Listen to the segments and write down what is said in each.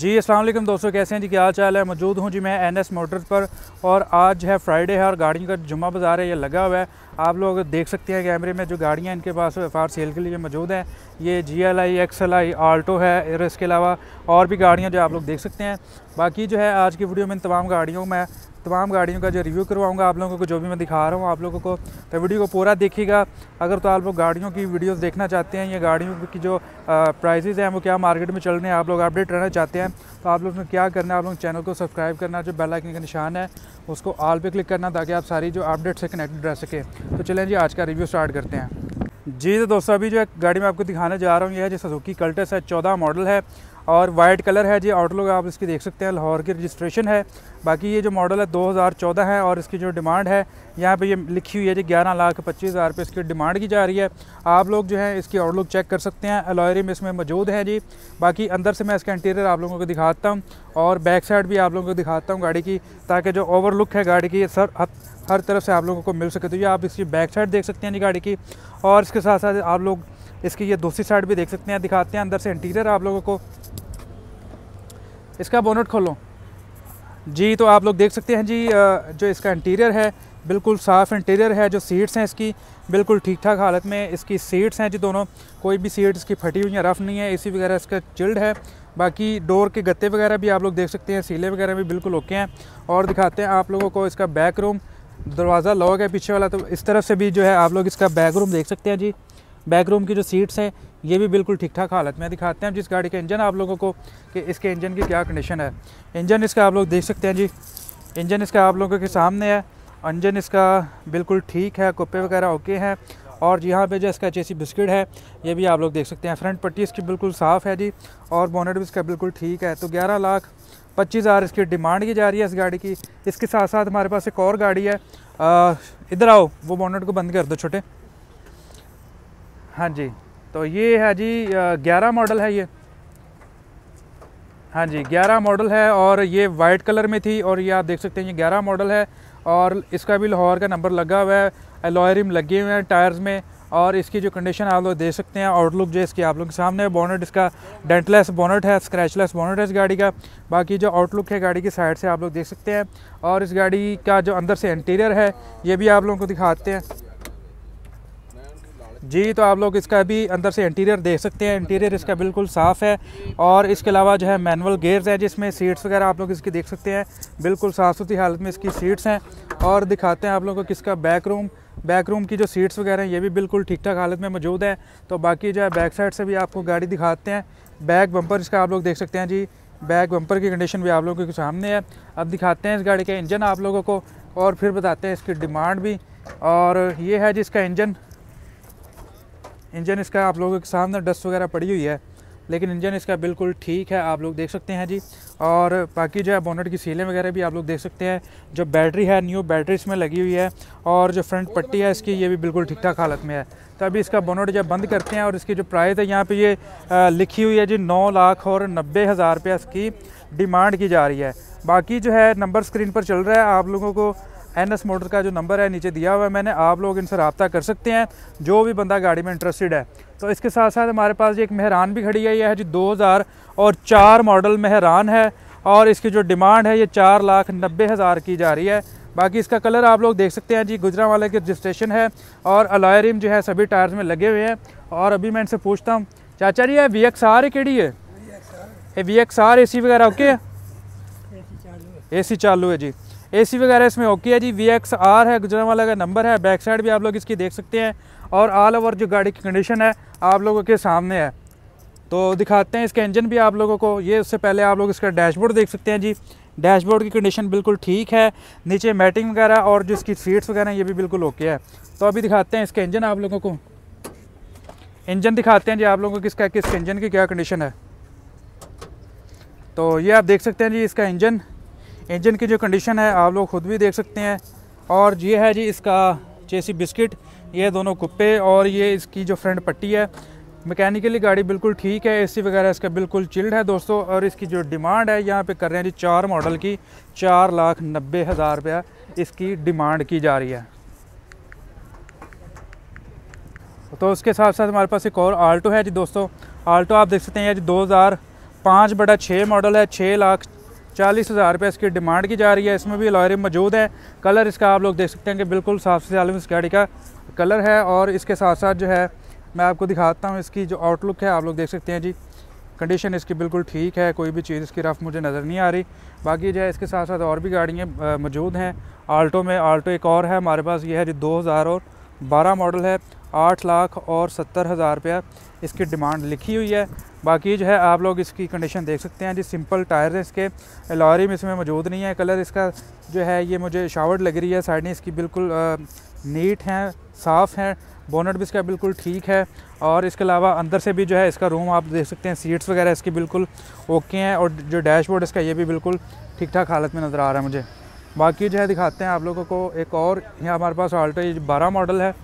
जी असलम दोस्तों कैसे हैं जी क्या हाल चाल है मौजूद हूँ जी मैं एन एस मोटर्स पर और आज है फ्राइडे है और गाड़ियों का जुम्मा बाज़ार है ये लगा हुआ है आप लोग देख सकते हैं कैमरे में जो गाड़ियाँ इनके पास फार सेल के लिए मौजूद हैं ये जी L I X L I Alto है और इसके अलावा और भी गाड़ियाँ जो आप लोग देख सकते हैं बाकी जो है आज की वीडियो में इन तमाम गाड़ियों में तमाम गाड़ियों का जो रिव्यू करवाऊंगा आप लोगों को जो भी मैं दिखा रहा हूँ आप लोगों को तो वीडियो को पूरा देखिएगा अगर तो आप लोग गाड़ियों की वीडियोस देखना चाहते हैं या गाड़ियों की जो प्राइजेज़ हैं वो क्या मार्केट में चल रहे हैं आप लोग अपडेट रहना चाहते हैं तो आप लोगों ने क्या करना है आप लोग चैनल को सब्सक्राइब करना जो बेल आइकन का निशान है उसको ऑल पे क्लिक करना ताकि आप सारी जो अपडेट से कनेक्टेड रह सकें तो चलें जी आज का रिव्यू स्टार्ट करते हैं जी तो दोस्तों अभी जो गाड़ी मैं आपको दिखाने जा रहा हूँ यह जो सजुकी कल्टस है चौदह मॉडल है और वाइट कलर है जी आउटलुक आप इसकी देख सकते हैं लाहौर की रजिस्ट्रेशन है बाकी ये जो मॉडल है 2014 है और इसकी जो डिमांड है यहाँ पे ये लिखी हुई है जी ग्यारह लाख पच्चीस हज़ार रुपये इसकी डिमांड की जा रही है आप लोग जो है इसकी आउटलुक चेक कर सकते हैं में इसमें मौजूद है जी बाकी अंदर से मैं इसका इंटीरियर आप लोगों को दिखाता हूँ और बैक साइड भी आप लोगों को दिखाता हूँ गाड़ी की ताकि जो ओवर लुक है गाड़ी की सर हर तरफ से आप लोगों को मिल सके तो ये आप इसकी बैक साइड देख सकते हैं जी गाड़ी की और इसके साथ साथ आप लोग इसकी ये दूसरी साइड भी देख सकते हैं दिखाते हैं अंदर से इंटीरियर आप लोगों को इसका बोनट खोलो जी तो आप लोग देख सकते हैं जी जो इसका इंटीरियर है बिल्कुल साफ़ इंटीरियर है जो सीट्स हैं इसकी बिल्कुल ठीक ठाक हालत में इसकी सीट्स हैं जी दोनों कोई भी सीट इसकी फटी हुई या रफ़ नहीं है एसी वगैरह इसका चिल्ड है बाकी डोर के गत्ते वगैरह भी आप लोग देख सकते हैं सीले वगैरह भी बिल्कुल ओके हैं और दिखाते हैं आप लोगों को इसका बैक रूम दरवाज़ा लॉक है पीछे वाला तो इस तरफ से भी जो है आप लोग इसका बैक रूम देख सकते हैं जी बैक रूम की जो सीट्स हैं ये भी बिल्कुल ठीक ठाक हालत में दिखाते हैं जिस गाड़ी का इंजन आप लोगों को कि इसके इंजन की क्या कंडीशन है इंजन इसका आप लोग देख सकते हैं जी इंजन इसका आप लोगों के सामने है इंजन इसका बिल्कुल ठीक है कुप्पे वगैरह ओके हैं और यहाँ पे जो इसका चेसी बिस्किट है ये भी आप लोग देख सकते हैं फ्रंट पट्टी इसकी बिल्कुल साफ़ है जी और बोनेट भी इसका बिल्कुल ठीक है तो ग्यारह लाख पच्चीस हज़ार इसकी डिमांड की जा रही है इस गाड़ी की इसके साथ साथ हमारे पास एक और गाड़ी है इधर आओ वो बोनेट को बंद कर दो छोटे हाँ जी तो ये है जी ग्यारह मॉडल है ये हाँ जी ग्यारह मॉडल है और ये वाइट कलर में थी और ये आप देख सकते हैं ये ग्यारह मॉडल है और इसका भी लाहौर का नंबर लगा हुआ है एलोयरिम लगे हुए हैं टायर्स में और इसकी जो कंडीशन आप लोग देख सकते हैं आउटलुक जो इसकी आप लोग के सामने बोनट बॉनेट इसका डेंटलेस बॉनेट है स्क्रैचलेस बॉनेट है इस गाड़ी का बाकी जो आउटलुक है गाड़ी की साइड से आप लोग देख सकते हैं और इस गाड़ी का जो अंदर से इंटीरियर है ये भी आप लोगों को दिखाते हैं जी तो आप लोग इसका अभी अंदर से इंटीरियर देख सकते हैं इंटीरियर इसका बिल्कुल साफ़ है और इसके अलावा जो है मैनुअल गेयर्स हैं जिसमें सीट्स वगैरह आप लोग इसकी देख सकते हैं बिल्कुल साफ़ सुथरी हालत में इसकी सीट्स हैं और दिखाते हैं आप लोगों को किसका बैक रूम बैक रूम की जो सीट्स वगैरह हैं ये भी बिल्कुल ठीक ठाक हालत में मौजूद है तो बाकी जो है बैक साइड से भी आपको गाड़ी दिखाते हैं बैक बम्पर इसका आप लोग देख सकते हैं जी बैक बम्पर की कंडीशन भी आप लोगों के सामने है अब दिखाते हैं इस गाड़ी का इंजन आप लोगों को और फिर बताते हैं इसकी डिमांड भी और ये है जिसका इंजन इंजन इसका आप लोगों के सामने डस्ट वगैरह पड़ी हुई है लेकिन इंजन इसका बिल्कुल ठीक है आप लोग देख सकते हैं जी और बाकी जो है बोनट की सीलें वगैरह भी आप लोग देख सकते हैं जो बैटरी है न्यू बैटरी इसमें लगी हुई है और जो फ्रंट पट्टी है इसकी ये भी बिल्कुल ठीक ठाक हालत में है तो अभी इसका बोनट जो बंद करते हैं और इसकी जो प्राइस है यहाँ पर ये लिखी हुई है जी नौ लाख और नब्बे हज़ार रुपया इसकी डिमांड की जा रही है बाकी जो है नंबर स्क्रीन पर चल रहा है आप लोगों को एन एस मोटर का जो नंबर है नीचे दिया हुआ है मैंने आप लोग इनसे रबता कर सकते हैं जो भी बंदा गाड़ी में इंटरेस्टेड है तो इसके साथ साथ हमारे पास एक मेहरान भी खड़ी है यह है जी दो हज़ार और चार मॉडल मेहरान है और इसकी जो डिमांड है ये चार लाख नब्बे हज़ार की जा रही है बाकी इसका कलर आप लोग देख सकते हैं जी गुजरा वाले की रजिस्ट्रेशन है और अलायरिम जो है सभी टायर्स में लगे हुए हैं और अभी मैं इनसे पूछता हूँ चाचा जी ये वी एक्स आर केड़ी है ये V X R A C वगैरह ओके है ए सी चालू है जी एसी वगैरह इसमें ओके है जी वी एक्स आर है गुजरा वाला का नंबर है बैक साइड भी आप लोग इसकी देख सकते हैं और ऑल ओवर जो गाड़ी की कंडीशन है आप लोगों के सामने है तो दिखाते हैं इसका इंजन भी आप लोगों को ये उससे पहले आप लोग इसका डैशबोर्ड देख सकते हैं जी डैशबोर्ड की कंडीशन बिल्कुल ठीक है नीचे मैटिंग वगैरह और जो इसकी सीट्स वगैरह ये भी बिल्कुल ओके है तो अभी दिखाते हैं इसका इंजन आप लोगों को इंजन दिखाते हैं जी आप लोगों को किसका किस इंजन की क्या कंडीशन है तो ये आप देख सकते हैं जी इसका इंजन इंजन की जो कंडीशन है आप लोग खुद भी देख सकते हैं और ये है जी इसका चेसी बिस्किट ये दोनों कुप्पे और ये इसकी जो फ्रंट पट्टी है मैकेनिकली गाड़ी बिल्कुल ठीक है एसी वगैरह इसका बिल्कुल चिल्ड है दोस्तों और इसकी जो डिमांड है यहाँ पे कर रहे हैं जी चार मॉडल की चार लाख नब्बे हज़ार रुपया इसकी डिमांड की जा रही है तो उसके साथ साथ हमारे पास एक और आल्टो है जी दोस्तों आल्टो आप देख सकते हैं जी दो हज़ार पाँच बड़ा छः मॉडल है छः लाख चालीस हज़ार रुपये इसकी डिमांड की जा रही है इसमें भी लॉयरिंग मौजूद है कलर इसका आप लोग देख सकते हैं कि बिल्कुल साफ से आलम इस गाड़ी का कलर है और इसके साथ साथ जो है मैं आपको दिखाता हूँ इसकी जो आउटलुक है आप लोग देख सकते हैं जी कंडीशन इसकी बिल्कुल ठीक है कोई भी चीज़ इसकी रफ मुझे नज़र नहीं आ रही बाकी जो है इसके साथ साथ और भी गाड़ियाँ मौजूद हैं आल्टो में आल्टो एक और है हमारे पास ये है जो हज़ार और बारह मॉडल है आठ लाख और सत्तर हज़ार रुपया इसकी डिमांड लिखी हुई है बाकी जो है आप लोग इसकी कंडीशन देख सकते हैं जी सिंपल टायर है इसके लॉरी में इसमें मौजूद नहीं है कलर इसका जो है ये मुझे शावर्ड लग रही है साइड में इसकी बिल्कुल नीट हैं साफ़ हैं बोनट भी इसका बिल्कुल ठीक है और इसके अलावा अंदर से भी जो है इसका रूम आप देख सकते हैं सीट्स वगैरह इसकी बिल्कुल ओके हैं और जो डैशबोर्ड इसका ये भी बिल्कुल ठीक ठाक हालत में नज़र आ रहा है मुझे बाकी जो है दिखाते हैं आप लोगों को एक और यहाँ हमारे पास ऑल्टो ये बारह मॉडल है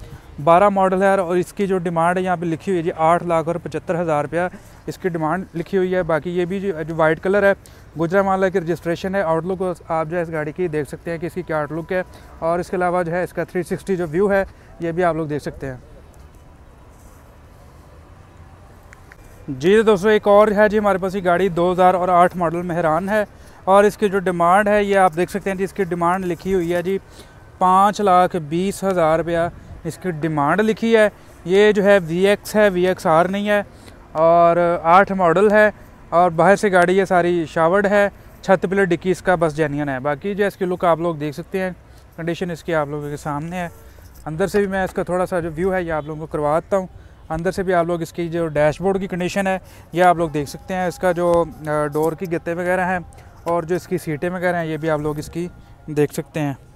बारह मॉडल है और इसकी जो डिमांड है यहाँ पे लिखी हुई है जी आठ लाख और पचहत्तर हज़ार रुपया इसकी डिमांड लिखी हुई है बाकी ये भी जो, जो वाइट कलर है गुजरा माला की रजिस्ट्रेशन है आउटलुक आप जो है इस गाड़ी की देख सकते हैं कि इसकी क्या आउटलुक है और इसके अलावा जो है इसका थ्री जो व्यू है ये भी आप लोग देख सकते हैं जी तो दोस्तों एक और है जी हमारे पास ये गाड़ी दो और आठ मॉडल मेहरान है और इसकी जो डिमांड है ये आप देख सकते हैं जी इसकी डिमांड लिखी हुई है जी पाँच लाख बीस हज़ार रुपया इसकी डिमांड लिखी है ये जो है वी एक्स है वी एक्स आर नहीं है और आठ मॉडल है और बाहर से गाड़ी ये सारी शावर्ड है छत पिलर डिक्की इसका बस जैनियन है बाकी जो इसकी लुक आप लोग देख सकते हैं कंडीशन इसकी आप लोगों के सामने है अंदर से भी मैं इसका थोड़ा सा जो व्यू है ये आप लोगों को करवाता हूँ अंदर से भी आप लोग इसकी जो डैशबोर्ड की कंडीशन है ये आप लोग देख सकते हैं इसका जो डोर की गत्ते वगैरह हैं और जो इसकी सीटें वगैरह हैं ये भी आप लोग इसकी देख सकते हैं